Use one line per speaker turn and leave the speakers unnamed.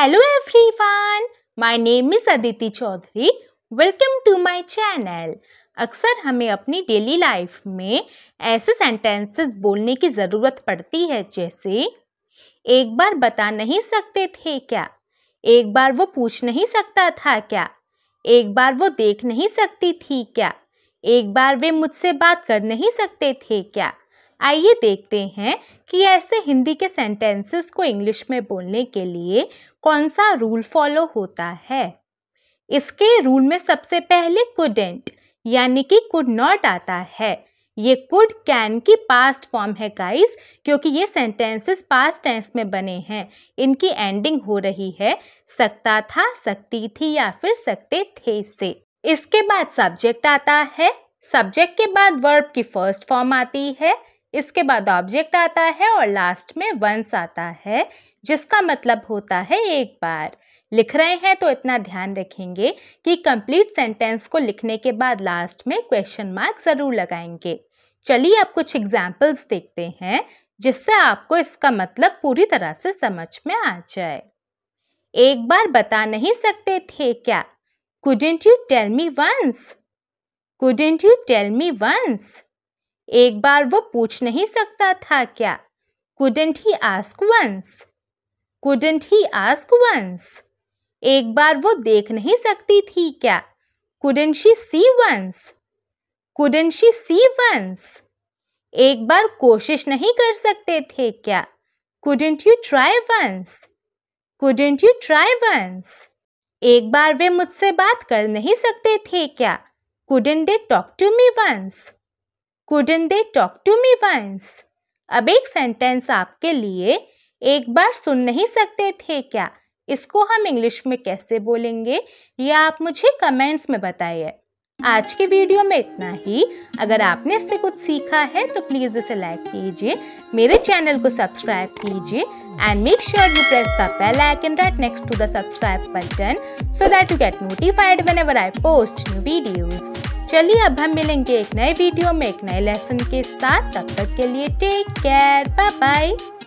hello everyone my name is Aditi Chaudhary welcome to my channel अक्सर हमें अपनी डेली लाइफ में ऐसे सेंटेंसेस बोलने की ज़रूरत पड़ती है जैसे एक बार बता नहीं सकते थे क्या एक बार वो पूछ नहीं सकता था क्या एक बार वो देख नहीं सकती थी क्या एक बार वे मुझसे बात कर नहीं सकते थे क्या आइए देखते हैं कि ऐसे हिंदी के सेंटेंसेस को इंग्लिश में बोलने के लिए कौन सा रूल फॉलो होता है इसके रूल में सबसे पहले कुडेंट यानी कि कुड नॉट आता है ये कुड कैन की पास्ट फॉर्म है गाइस क्योंकि ये सेंटेंसेस पास्ट टेंस में बने हैं इनकी एंडिंग हो रही है सकता था सकती थी या फिर सकते थे से इसके बाद सब्जेक्ट आता है सब्जेक्ट के बाद वर्ब की फर्स्ट फॉर्म आती है इसके बाद ऑब्जेक्ट आता है और लास्ट में वंस आता है जिसका मतलब होता है एक बार लिख रहे हैं तो इतना ध्यान रखेंगे कि कंप्लीट सेंटेंस को लिखने के बाद लास्ट में क्वेश्चन मार्क ज़रूर लगाएंगे चलिए अब कुछ एग्जाम्पल्स देखते हैं जिससे आपको इसका मतलब पूरी तरह से समझ में आ जाए एक बार बता नहीं सकते थे क्या couldn't you tell me once couldn't you tell me once एक बार वो पूछ नहीं सकता था क्या couldn't he ask once couldn't he ask once एक बार वो देख नहीं सकती थी क्या couldn't she see once couldn't she see once एक बार कोशिश नहीं कर सकते थे क्या couldn't you try once couldn't you try once एक बार वे मुझसे बात कर नहीं सकते थे क्या couldn't they talk to me once couldn't they talk to me once अब एक सेंटेंस आपके लिए एक बार सुन नहीं सकते थे क्या इसको हम इंग्लिश में कैसे बोलेंगे ये आप मुझे कमेंट्स में बताइए आज के वीडियो में इतना ही अगर आपने इससे कुछ सीखा है तो प्लीज़ इसे लाइक कीजिए मेरे चैनल को सब्सक्राइब कीजिए and make sure you press the bell icon right next to the subscribe button so that you get notified whenever I post new videos चलिए अब हम मिलेंगे एक नए वीडियो में एक नए लेसन के साथ तब तक के लिए टेक केयर बाय बाय